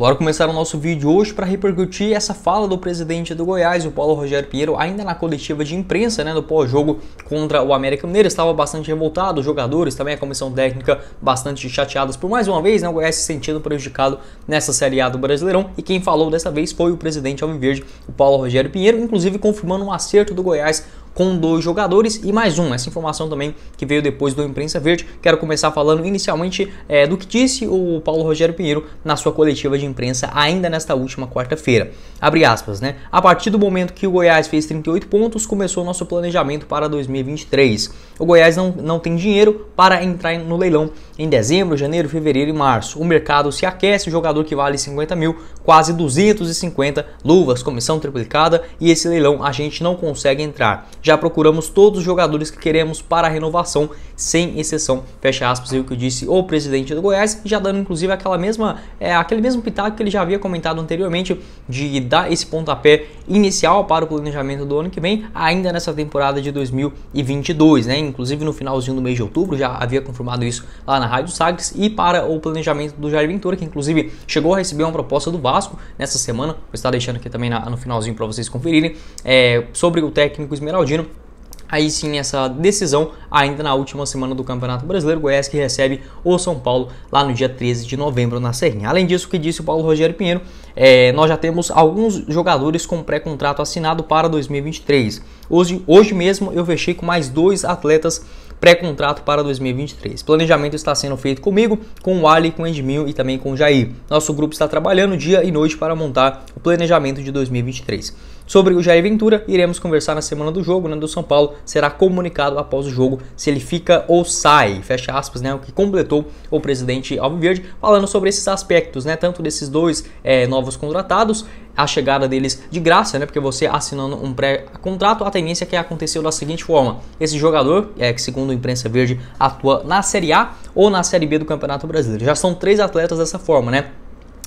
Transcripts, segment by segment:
Bora começar o nosso vídeo hoje para repercutir essa fala do presidente do Goiás, o Paulo Rogério Pinheiro, ainda na coletiva de imprensa, né, pós-jogo contra o América Mineiro. Estava bastante revoltado, os jogadores, também a comissão técnica, bastante chateados por mais uma vez, né, o Goiás se sentindo prejudicado nessa Série A do Brasileirão. E quem falou dessa vez foi o presidente Alviverde, o Paulo Rogério Pinheiro, inclusive confirmando um acerto do Goiás com dois jogadores e mais um. Essa informação também que veio depois do Imprensa Verde. Quero começar falando inicialmente é, do que disse o Paulo Rogério Pinheiro na sua coletiva de imprensa ainda nesta última quarta-feira. Abre aspas, né? A partir do momento que o Goiás fez 38 pontos, começou o nosso planejamento para 2023. O Goiás não, não tem dinheiro para entrar no leilão em dezembro, janeiro, fevereiro e março, o mercado se aquece, o jogador que vale 50 mil, quase 250 luvas, comissão triplicada e esse leilão a gente não consegue entrar. Já procuramos todos os jogadores que queremos para a renovação, sem exceção. Fecha aspas, e é o que disse o presidente do Goiás, já dando inclusive aquela mesma, é, aquele mesmo pitaco que ele já havia comentado anteriormente de dar esse pontapé inicial para o planejamento do ano que vem, ainda nessa temporada de 2022, né? Inclusive no finalzinho do mês de outubro, já havia confirmado isso lá na Raio Sagres e para o planejamento do Jair Ventura, que inclusive chegou a receber uma proposta do Vasco nessa semana, vou estar deixando aqui também na, no finalzinho para vocês conferirem, é, sobre o técnico esmeraldino aí sim essa decisão ainda na última semana do Campeonato Brasileiro, Goiás que recebe o São Paulo lá no dia 13 de novembro na Serrinha. Além disso, o que disse o Paulo Rogério Pinheiro, é, nós já temos alguns jogadores com pré-contrato assinado para 2023. Hoje, hoje mesmo eu fechei com mais dois atletas pré-contrato para 2023. Planejamento está sendo feito comigo, com o Ali, com o Edmil e também com o Jair. Nosso grupo está trabalhando dia e noite para montar o planejamento de 2023. Sobre o Jair Ventura, iremos conversar na semana do jogo, né, do São Paulo, será comunicado após o jogo se ele fica ou sai, fecha aspas, né, o que completou o presidente Alviverde, falando sobre esses aspectos, né, tanto desses dois é, novos contratados a chegada deles de graça, né? Porque você assinando um pré-contrato, a tendência é que aconteceu da seguinte forma: esse jogador, é que segundo a imprensa verde, atua na Série A ou na Série B do Campeonato Brasileiro. Já são três atletas dessa forma, né?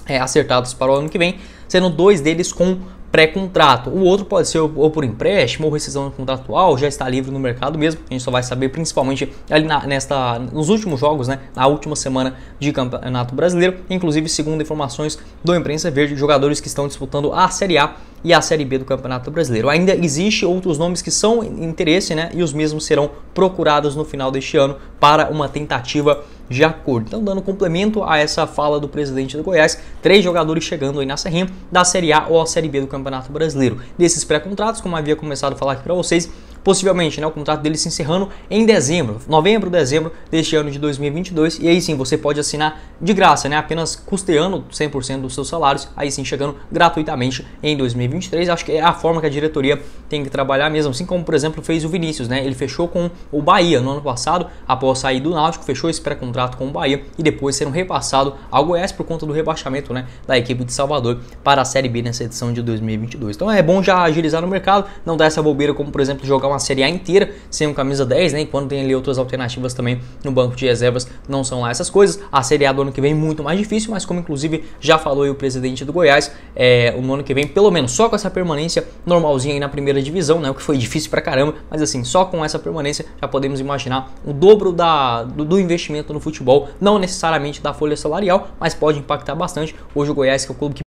É, acertados para o ano que vem, sendo dois deles com pré-contrato. O outro pode ser ou por empréstimo ou rescisão contratual, já está livre no mercado mesmo. A gente só vai saber principalmente ali na, nesta, nos últimos jogos, né, na última semana de Campeonato Brasileiro, inclusive segundo informações do Imprensa Verde, jogadores que estão disputando a Série A e a Série B do Campeonato Brasileiro. Ainda existe outros nomes que são interesse, né, e os mesmos serão procurados no final deste ano para uma tentativa de acordo. Então, dando complemento a essa fala do presidente do Goiás, três jogadores chegando aí na Serrinha da Série A ou a Série B do Campeonato Brasileiro. Desses pré-contratos, como havia começado a falar aqui para vocês, possivelmente, né, o contrato dele se encerrando em dezembro, novembro, dezembro deste ano de 2022. E aí sim, você pode assinar de graça, né, apenas custeando 100% dos seus salários, aí sim chegando gratuitamente em 2023. Acho que é a forma que a diretoria tem que trabalhar mesmo, assim como, por exemplo, fez o Vinícius, né? Ele fechou com o Bahia no ano passado, após sair do Náutico, fechou esse pré-contrato com o Bahia e depois sendo repassado ao Goiás por conta do rebaixamento, né, da equipe de Salvador para a Série B nessa edição de 2022. Então é bom já agilizar no mercado, não dar essa bobeira como, por exemplo, jogar uma Série A inteira sem um camisa 10, né? Enquanto tem ali outras alternativas também no banco de reservas, não são lá essas coisas. A Série A do ano que vem muito mais difícil, mas como inclusive já falou o presidente do Goiás, é, no ano que vem, pelo menos só com essa permanência normalzinha aí na primeira divisão, né? O que foi difícil pra caramba, mas assim, só com essa permanência já podemos imaginar o dobro da, do, do investimento no futebol, não necessariamente da folha salarial, mas pode impactar bastante. Hoje o Goiás, que é o clube que